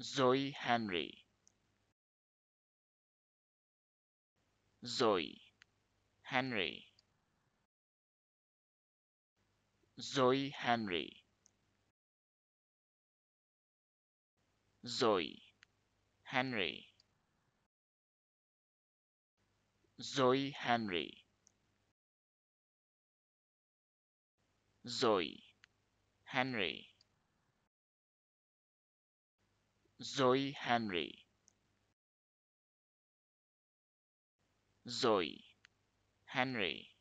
Zoe Henry. Zoe Henry. Zoe Henry. Zoe Henry. Zoe Henry. Zoe Henry. Zoe Henry. Zoe Henry.